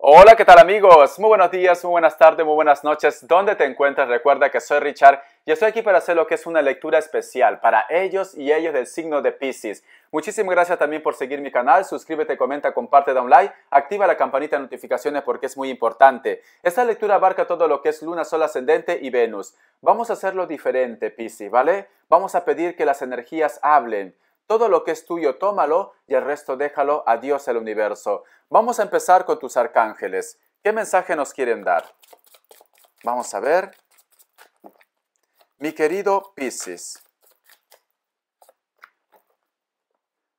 Hola, ¿qué tal amigos? Muy buenos días, muy buenas tardes, muy buenas noches. ¿Dónde te encuentras? Recuerda que soy Richard y estoy aquí para hacer lo que es una lectura especial para ellos y ellos del signo de Pisces. Muchísimas gracias también por seguir mi canal. Suscríbete, comenta, comparte, da un like, activa la campanita de notificaciones porque es muy importante. Esta lectura abarca todo lo que es Luna, Sol, Ascendente y Venus. Vamos a hacerlo diferente, Pisces, ¿vale? Vamos a pedir que las energías hablen. Todo lo que es tuyo, tómalo y el resto déjalo a Dios el universo. Vamos a empezar con tus arcángeles. ¿Qué mensaje nos quieren dar? Vamos a ver. Mi querido Piscis.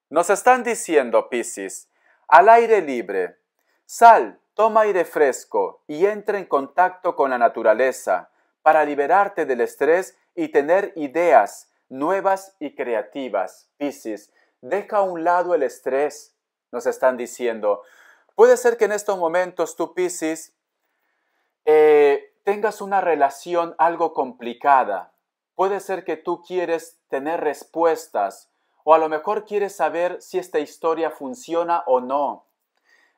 Nos están diciendo, Piscis, al aire libre, sal, toma aire fresco y entra en contacto con la naturaleza para liberarte del estrés y tener ideas nuevas y creativas. Piscis, deja a un lado el estrés, nos están diciendo. Puede ser que en estos momentos tú, Piscis, eh, tengas una relación algo complicada. Puede ser que tú quieres tener respuestas o a lo mejor quieres saber si esta historia funciona o no.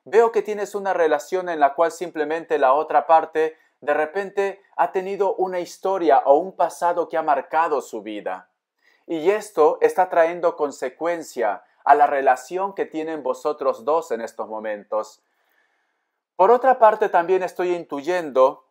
Veo que tienes una relación en la cual simplemente la otra parte de repente ha tenido una historia o un pasado que ha marcado su vida. Y esto está trayendo consecuencia a la relación que tienen vosotros dos en estos momentos. Por otra parte, también estoy intuyendo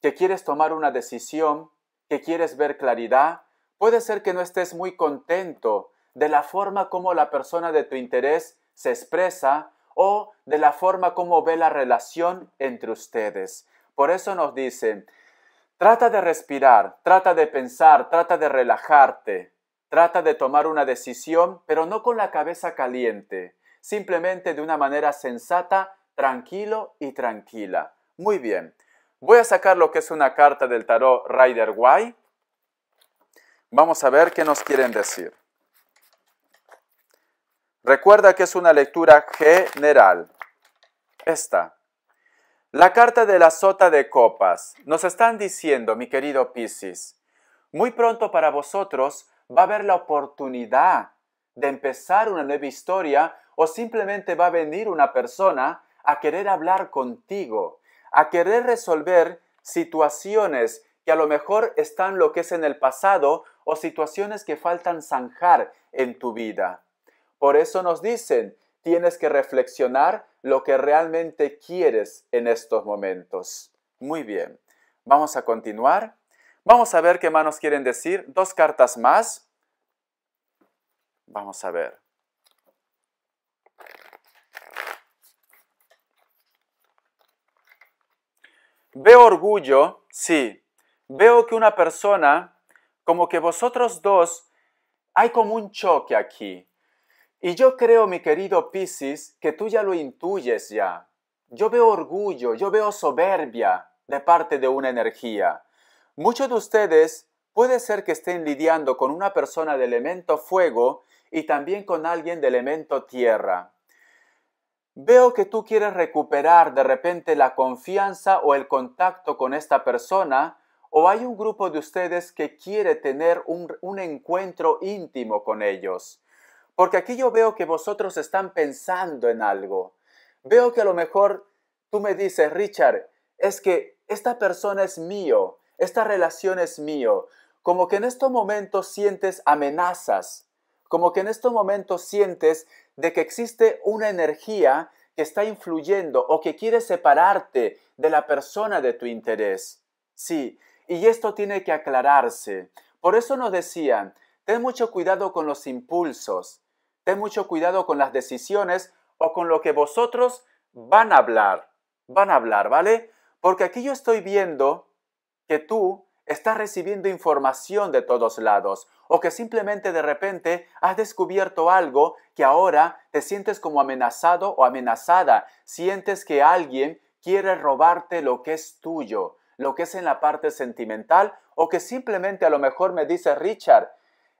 que quieres tomar una decisión, que quieres ver claridad. Puede ser que no estés muy contento de la forma como la persona de tu interés se expresa o de la forma como ve la relación entre ustedes. Por eso nos dicen, trata de respirar, trata de pensar, trata de relajarte, Trata de tomar una decisión, pero no con la cabeza caliente, simplemente de una manera sensata, tranquilo y tranquila. Muy bien, voy a sacar lo que es una carta del tarot Rider White. Vamos a ver qué nos quieren decir. Recuerda que es una lectura general. Esta. La carta de la sota de copas. Nos están diciendo, mi querido Pisces, muy pronto para vosotros va a haber la oportunidad de empezar una nueva historia o simplemente va a venir una persona a querer hablar contigo, a querer resolver situaciones que a lo mejor están lo que es en el pasado o situaciones que faltan zanjar en tu vida. Por eso nos dicen, tienes que reflexionar lo que realmente quieres en estos momentos. Muy bien, vamos a continuar. Vamos a ver qué manos quieren decir. Dos cartas más. Vamos a ver. Veo orgullo, sí. Veo que una persona, como que vosotros dos, hay como un choque aquí. Y yo creo, mi querido Piscis, que tú ya lo intuyes ya. Yo veo orgullo, yo veo soberbia de parte de una energía. Muchos de ustedes puede ser que estén lidiando con una persona de elemento fuego y también con alguien de elemento tierra. Veo que tú quieres recuperar de repente la confianza o el contacto con esta persona o hay un grupo de ustedes que quiere tener un, un encuentro íntimo con ellos. Porque aquí yo veo que vosotros están pensando en algo. Veo que a lo mejor tú me dices, Richard, es que esta persona es mío, esta relación es mío. Como que en estos momentos sientes amenazas, como que en estos momentos sientes de que existe una energía que está influyendo o que quiere separarte de la persona de tu interés. Sí, y esto tiene que aclararse. Por eso nos decían, ten mucho cuidado con los impulsos, ten mucho cuidado con las decisiones o con lo que vosotros van a hablar, van a hablar, ¿vale? Porque aquí yo estoy viendo que tú estás recibiendo información de todos lados o que simplemente de repente has descubierto algo que ahora te sientes como amenazado o amenazada, sientes que alguien quiere robarte lo que es tuyo, lo que es en la parte sentimental o que simplemente a lo mejor me dice Richard,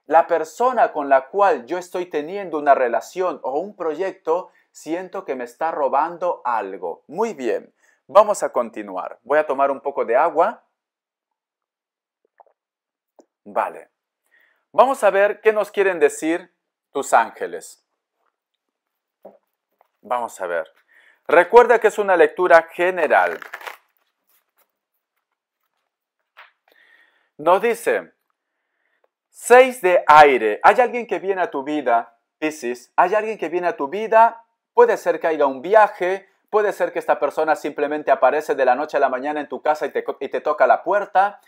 la persona con la cual yo estoy teniendo una relación o un proyecto, siento que me está robando algo. Muy bien, vamos a continuar. Voy a tomar un poco de agua. Vale. Vamos a ver qué nos quieren decir tus ángeles. Vamos a ver. Recuerda que es una lectura general. Nos dice, seis de aire. Hay alguien que viene a tu vida, Pisces. Hay alguien que viene a tu vida. Puede ser que haya un viaje. Puede ser que esta persona simplemente aparece de la noche a la mañana en tu casa y te, y te toca la puerta.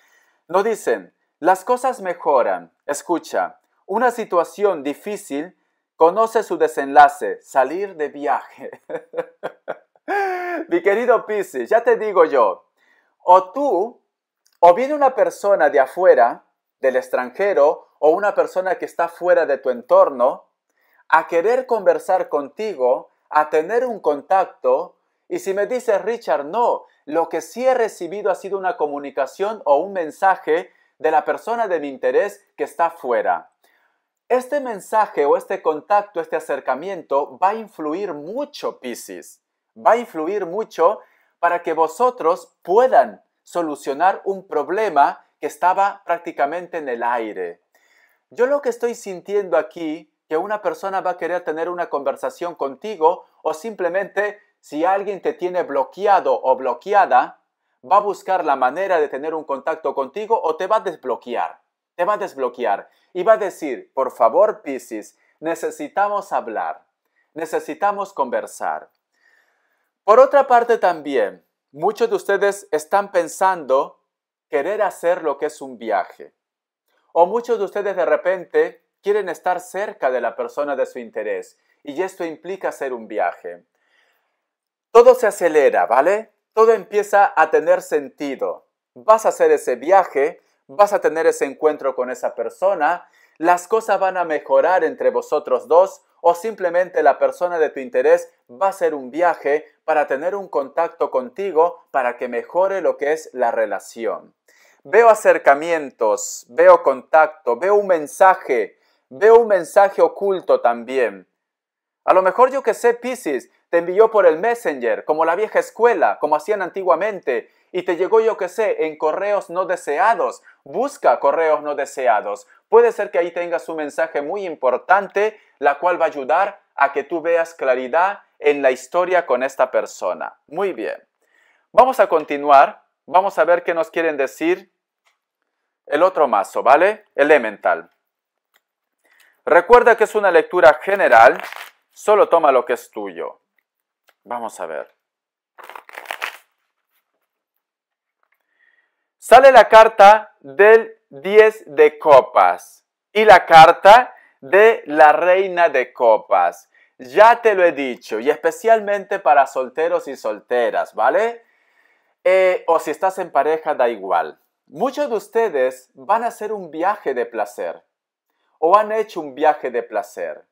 Nos dicen, las cosas mejoran. Escucha, una situación difícil conoce su desenlace, salir de viaje. Mi querido Pisces, ya te digo yo, o tú, o viene una persona de afuera, del extranjero, o una persona que está fuera de tu entorno, a querer conversar contigo, a tener un contacto, y si me dices, Richard, no, lo que sí he recibido ha sido una comunicación o un mensaje de la persona de mi interés que está fuera. Este mensaje o este contacto, este acercamiento va a influir mucho, Piscis. Va a influir mucho para que vosotros puedan solucionar un problema que estaba prácticamente en el aire. Yo lo que estoy sintiendo aquí, que una persona va a querer tener una conversación contigo o simplemente si alguien te tiene bloqueado o bloqueada, va a buscar la manera de tener un contacto contigo o te va a desbloquear. Te va a desbloquear y va a decir, por favor, Piscis, necesitamos hablar, necesitamos conversar. Por otra parte también, muchos de ustedes están pensando querer hacer lo que es un viaje. O muchos de ustedes de repente quieren estar cerca de la persona de su interés y esto implica hacer un viaje. Todo se acelera, ¿vale? todo empieza a tener sentido. Vas a hacer ese viaje, vas a tener ese encuentro con esa persona, las cosas van a mejorar entre vosotros dos o simplemente la persona de tu interés va a hacer un viaje para tener un contacto contigo para que mejore lo que es la relación. Veo acercamientos, veo contacto, veo un mensaje, veo un mensaje oculto también. A lo mejor yo que sé, Pisces, te envió por el Messenger, como la vieja escuela, como hacían antiguamente, y te llegó yo que sé, en correos no deseados. Busca correos no deseados. Puede ser que ahí tengas un mensaje muy importante, la cual va a ayudar a que tú veas claridad en la historia con esta persona. Muy bien. Vamos a continuar. Vamos a ver qué nos quieren decir el otro mazo, ¿vale? Elemental. Recuerda que es una lectura general Solo toma lo que es tuyo. Vamos a ver. Sale la carta del 10 de copas y la carta de la reina de copas. Ya te lo he dicho, y especialmente para solteros y solteras, ¿vale? Eh, o si estás en pareja, da igual. Muchos de ustedes van a hacer un viaje de placer o han hecho un viaje de placer.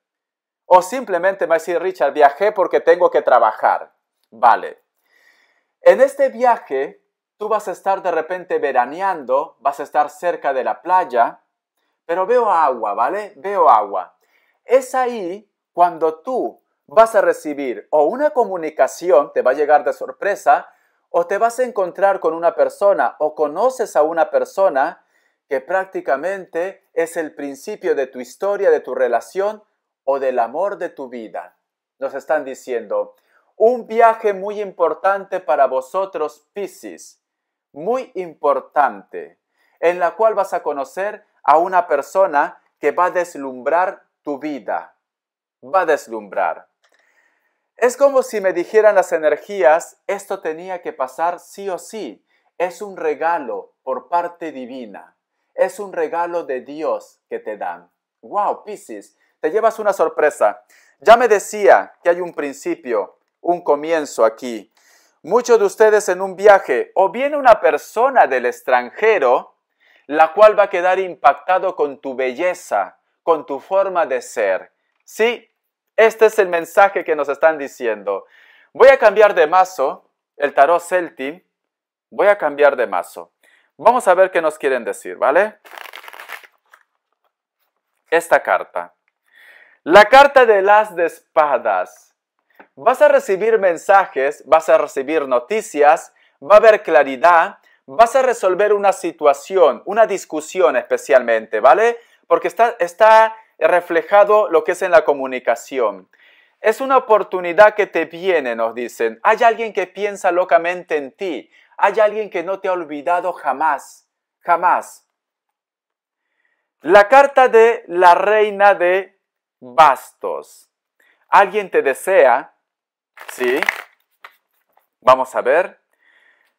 O simplemente me va a decir, Richard, viajé porque tengo que trabajar. Vale. En este viaje, tú vas a estar de repente veraneando, vas a estar cerca de la playa, pero veo agua, ¿vale? Veo agua. Es ahí cuando tú vas a recibir o una comunicación, te va a llegar de sorpresa, o te vas a encontrar con una persona o conoces a una persona que prácticamente es el principio de tu historia, de tu relación o del amor de tu vida. Nos están diciendo, un viaje muy importante para vosotros, Piscis, muy importante, en la cual vas a conocer a una persona que va a deslumbrar tu vida, va a deslumbrar. Es como si me dijeran las energías, esto tenía que pasar sí o sí, es un regalo por parte divina, es un regalo de Dios que te dan. ¡Wow, Piscis! llevas una sorpresa. Ya me decía que hay un principio, un comienzo aquí. Muchos de ustedes en un viaje o viene una persona del extranjero, la cual va a quedar impactado con tu belleza, con tu forma de ser. Sí, este es el mensaje que nos están diciendo. Voy a cambiar de mazo, el tarot Celti. Voy a cambiar de mazo. Vamos a ver qué nos quieren decir, ¿vale? Esta carta. La carta de las de espadas. Vas a recibir mensajes, vas a recibir noticias, va a haber claridad, vas a resolver una situación, una discusión especialmente, ¿vale? Porque está, está reflejado lo que es en la comunicación. Es una oportunidad que te viene, nos dicen. Hay alguien que piensa locamente en ti. Hay alguien que no te ha olvidado jamás, jamás. La carta de la reina de bastos. Alguien te desea, ¿sí? Vamos a ver.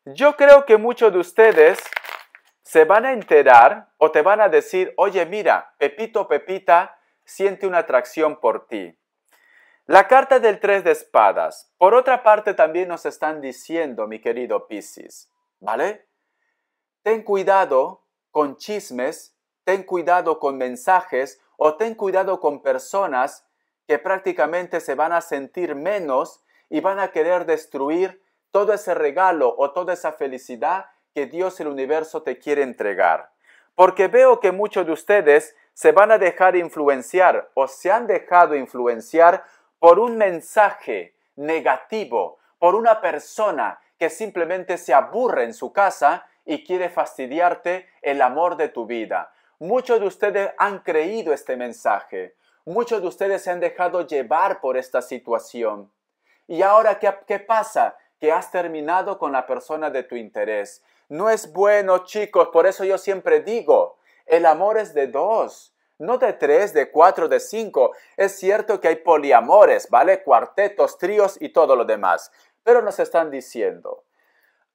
Yo creo que muchos de ustedes se van a enterar o te van a decir, oye, mira, Pepito, Pepita, siente una atracción por ti. La carta del tres de espadas. Por otra parte, también nos están diciendo, mi querido Piscis, ¿vale? Ten cuidado con chismes, ten cuidado con mensajes o ten cuidado con personas que prácticamente se van a sentir menos y van a querer destruir todo ese regalo o toda esa felicidad que Dios el universo te quiere entregar. Porque veo que muchos de ustedes se van a dejar influenciar o se han dejado influenciar por un mensaje negativo, por una persona que simplemente se aburre en su casa y quiere fastidiarte el amor de tu vida. Muchos de ustedes han creído este mensaje. Muchos de ustedes se han dejado llevar por esta situación. ¿Y ahora qué, pasa? Que has terminado con la persona de tu interés. No es bueno, chicos, por eso yo siempre digo, el amor es de dos, no de tres, de cuatro, de cinco. Es cierto que hay poliamores, ¿vale? Cuartetos, tríos y todo lo demás. Pero nos están diciendo,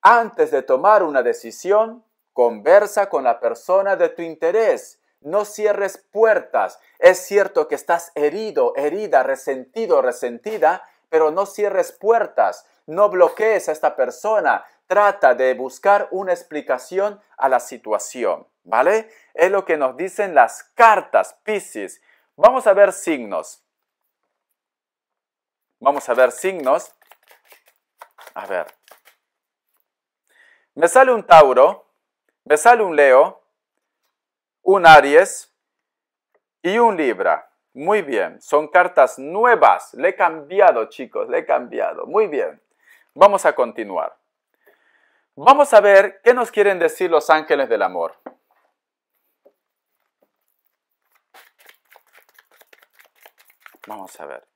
antes de tomar una decisión, Conversa con la persona de tu interés. No cierres puertas. Es cierto que estás herido, herida, resentido, resentida, pero no cierres puertas. No bloquees a esta persona. Trata de buscar una explicación a la situación. ¿Vale? Es lo que nos dicen las cartas, Pisces. Vamos a ver signos. Vamos a ver signos. A ver. Me sale un Tauro me sale un Leo, un Aries y un Libra. Muy bien, son cartas nuevas. Le he cambiado, chicos, le he cambiado. Muy bien, vamos a continuar. Vamos a ver qué nos quieren decir los ángeles del amor. Vamos a ver.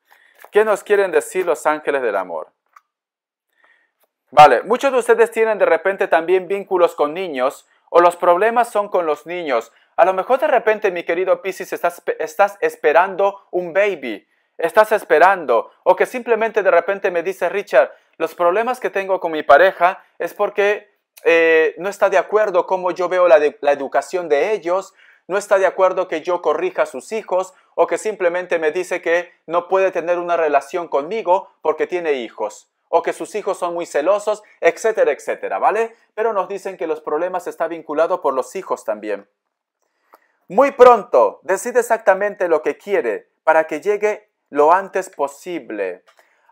¿Qué nos quieren decir los ángeles del amor? Vale, muchos de ustedes tienen de repente también vínculos con niños o los problemas son con los niños. A lo mejor de repente, mi querido Pisces, estás, esperando un baby, estás esperando, o que simplemente de repente me dice Richard, los problemas que tengo con mi pareja es porque eh, no está de acuerdo cómo yo veo la, la educación de ellos, no está de acuerdo que yo corrija a sus hijos o que simplemente me dice que no puede tener una relación conmigo porque tiene hijos o que sus hijos son muy celosos, etcétera, etcétera, ¿vale? Pero nos dicen que los problemas están vinculados por los hijos también. Muy pronto, decide exactamente lo que quiere para que llegue lo antes posible.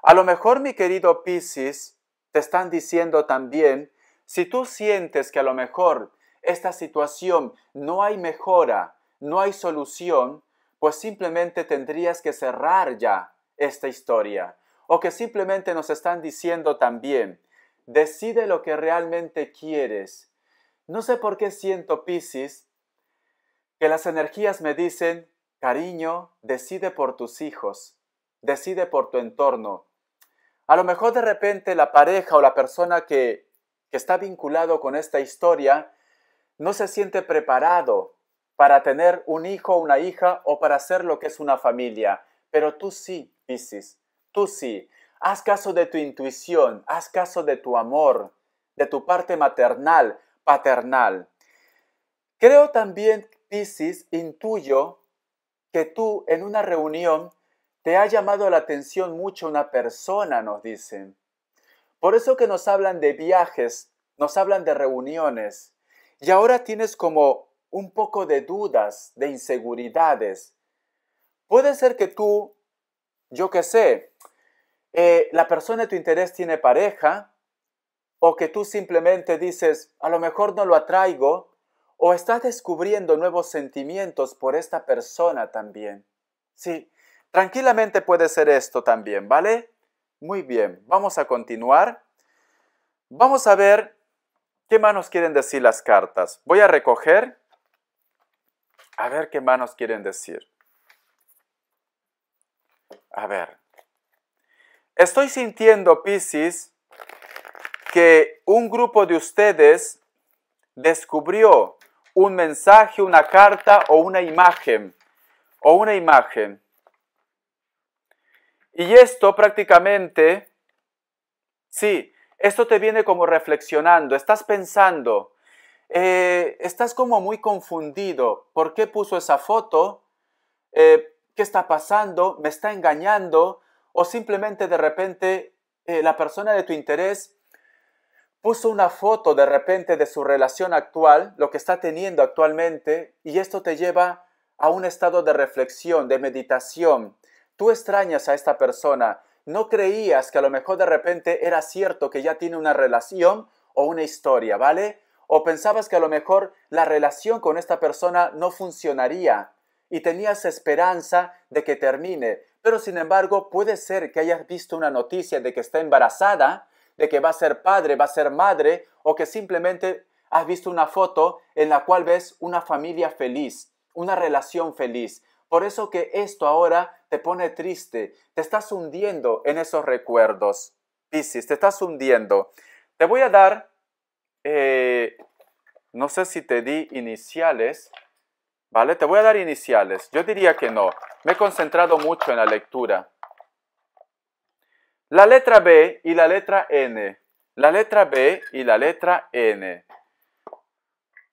A lo mejor, mi querido Piscis, te están diciendo también, si tú sientes que a lo mejor esta situación no hay mejora, no hay solución, pues simplemente tendrías que cerrar ya esta historia o que simplemente nos están diciendo también, decide lo que realmente quieres. No sé por qué siento, Piscis, que las energías me dicen, cariño, decide por tus hijos, decide por tu entorno. A lo mejor de repente la pareja o la persona que, que está vinculado con esta historia no se siente preparado para tener un hijo o una hija o para hacer lo que es una familia, pero tú sí, Piscis. Tú sí, haz caso de tu intuición, haz caso de tu amor, de tu parte maternal, paternal. Creo también, Piscis, intuyo que tú en una reunión te ha llamado la atención mucho una persona, nos dicen. Por eso que nos hablan de viajes, nos hablan de reuniones. Y ahora tienes como un poco de dudas, de inseguridades. Puede ser que tú, yo qué sé, eh, la persona de tu interés tiene pareja, o que tú simplemente dices, a lo mejor no lo atraigo, o estás descubriendo nuevos sentimientos por esta persona también. Sí, tranquilamente puede ser esto también, ¿vale? Muy bien, vamos a continuar. Vamos a ver qué manos quieren decir las cartas. Voy a recoger. A ver qué manos quieren decir. A ver. Estoy sintiendo, Piscis, que un grupo de ustedes descubrió un mensaje, una carta o una imagen, o una imagen. Y esto prácticamente, sí, esto te viene como reflexionando, estás pensando, eh, estás como muy confundido, ¿por qué puso esa foto? Eh, ¿Qué está pasando? ¿Me está engañando? o simplemente de repente eh, la persona de tu interés puso una foto de repente de su relación actual, lo que está teniendo actualmente, y esto te lleva a un estado de reflexión, de meditación. Tú extrañas a esta persona, no creías que a lo mejor de repente era cierto que ya tiene una relación o una historia, ¿vale? O pensabas que a lo mejor la relación con esta persona no funcionaría, y tenías esperanza de que termine, pero sin embargo puede ser que hayas visto una noticia de que está embarazada, de que va a ser padre, va a ser madre, o que simplemente has visto una foto en la cual ves una familia feliz, una relación feliz. Por eso que esto ahora te pone triste, te estás hundiendo en esos recuerdos. Piscis, te estás hundiendo. Te voy a dar, eh, no sé si te di iniciales, ¿Vale? Te voy a dar iniciales. Yo diría que no. Me he concentrado mucho en la lectura. La letra B y la letra N. La letra B y la letra N.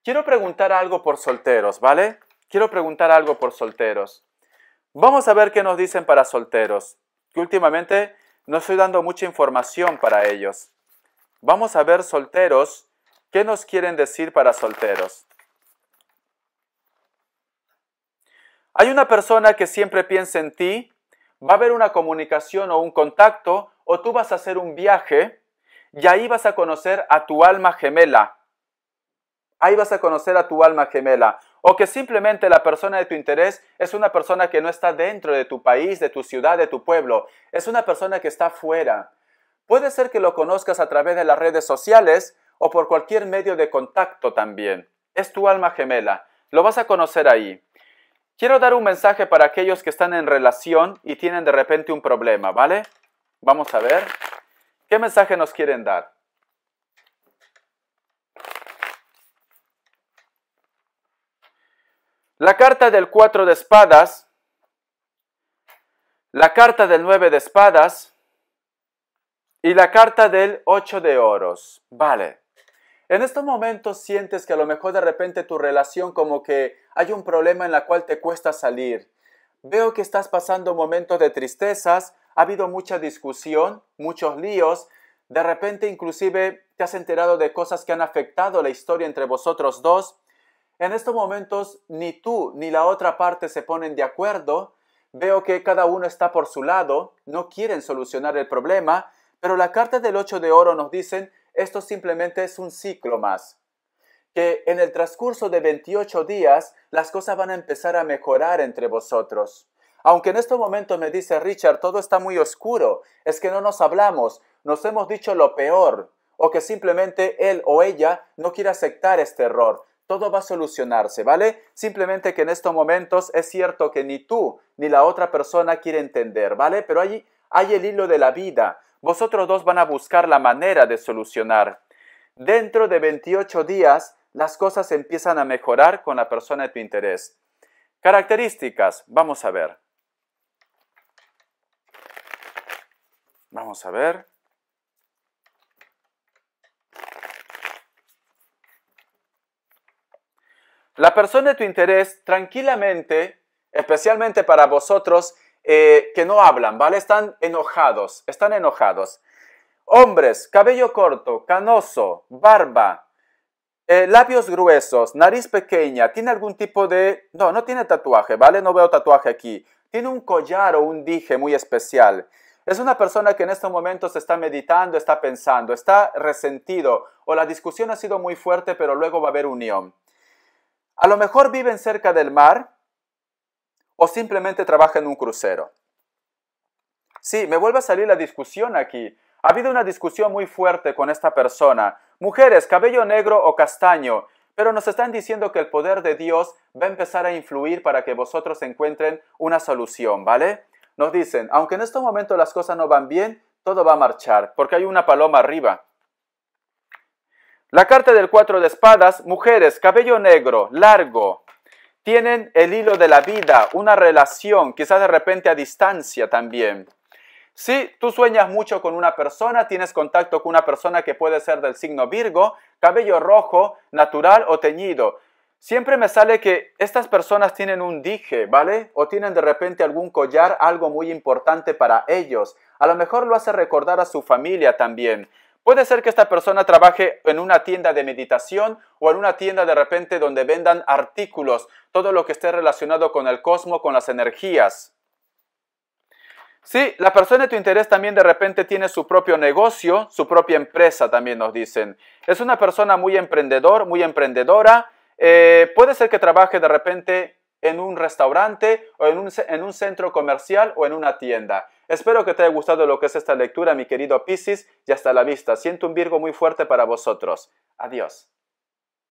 Quiero preguntar algo por solteros, ¿vale? Quiero preguntar algo por solteros. Vamos a ver qué nos dicen para solteros, que últimamente no estoy dando mucha información para ellos. Vamos a ver solteros, ¿qué nos quieren decir para solteros? Hay una persona que siempre piensa en ti, va a haber una comunicación o un contacto, o tú vas a hacer un viaje y ahí vas a conocer a tu alma gemela. Ahí vas a conocer a tu alma gemela. O que simplemente la persona de tu interés es una persona que no está dentro de tu país, de tu ciudad, de tu pueblo. Es una persona que está fuera. Puede ser que lo conozcas a través de las redes sociales o por cualquier medio de contacto también. Es tu alma gemela. Lo vas a conocer ahí. Quiero dar un mensaje para aquellos que están en relación y tienen de repente un problema, ¿vale? Vamos a ver. ¿Qué mensaje nos quieren dar? La carta del 4 de espadas, la carta del 9 de espadas y la carta del 8 de oros. Vale. En estos momentos sientes que a lo mejor de repente tu relación como que hay un problema en la cual te cuesta salir. Veo que estás pasando momentos de tristezas, ha habido mucha discusión, muchos líos, de repente inclusive te has enterado de cosas que han afectado la historia entre vosotros dos. En estos momentos ni tú ni la otra parte se ponen de acuerdo. Veo que cada uno está por su lado, no quieren solucionar el problema, pero la carta del 8 de oro nos dicen esto simplemente es un ciclo más. Que en el transcurso de 28 días las cosas van a empezar a mejorar entre vosotros. Aunque en este momento me dice Richard, todo está muy oscuro, es que no nos hablamos, nos hemos dicho lo peor, o que simplemente él o ella no quiere aceptar este error. Todo va a solucionarse, ¿vale? Simplemente que en estos momentos es cierto que ni tú ni la otra persona quiere entender, ¿vale? Pero allí hay el hilo de la vida vosotros dos van a buscar la manera de solucionar. Dentro de 28 días, las cosas empiezan a mejorar con la persona de tu interés. Características, vamos a ver. Vamos a ver. La persona de tu interés tranquilamente, especialmente para vosotros, eh, que no hablan, ¿vale? Están enojados, están enojados. Hombres, cabello corto, canoso, barba, eh, labios gruesos, nariz pequeña, tiene algún tipo de... No, no tiene tatuaje, ¿vale? No veo tatuaje aquí. Tiene un collar o un dije muy especial. Es una persona que en estos momentos está meditando, está pensando, está resentido o la discusión ha sido muy fuerte pero luego va a haber unión. A lo mejor viven cerca del mar, o simplemente trabaja en un crucero. Sí, me vuelve a salir la discusión aquí. Ha habido una discusión muy fuerte con esta persona. Mujeres, cabello negro o castaño, pero nos están diciendo que el poder de Dios va a empezar a influir para que vosotros encuentren una solución, ¿vale? Nos dicen, aunque en este momento las cosas no van bien, todo va a marchar, porque hay una paloma arriba. La carta del cuatro de espadas, mujeres, cabello negro, largo, tienen el hilo de la vida, una relación, quizás de repente a distancia también. Si tú sueñas mucho con una persona, tienes contacto con una persona que puede ser del signo Virgo, cabello rojo, natural o teñido. Siempre me sale que estas personas tienen un dije, ¿vale? O tienen de repente algún collar, algo muy importante para ellos. A lo mejor lo hace recordar a su familia también. Puede ser que esta persona trabaje en una tienda de meditación o en una tienda de repente donde vendan artículos, todo lo que esté relacionado con el cosmos, con las energías. Sí, la persona de tu interés también de repente tiene su propio negocio, su propia empresa también nos dicen. Es una persona muy emprendedor, muy emprendedora. Eh, puede ser que trabaje de repente en un restaurante o en un centro comercial o en una tienda. Espero que te haya gustado lo que es esta lectura, mi querido Pisces, y hasta la vista. Siento un Virgo muy fuerte para vosotros. Adiós.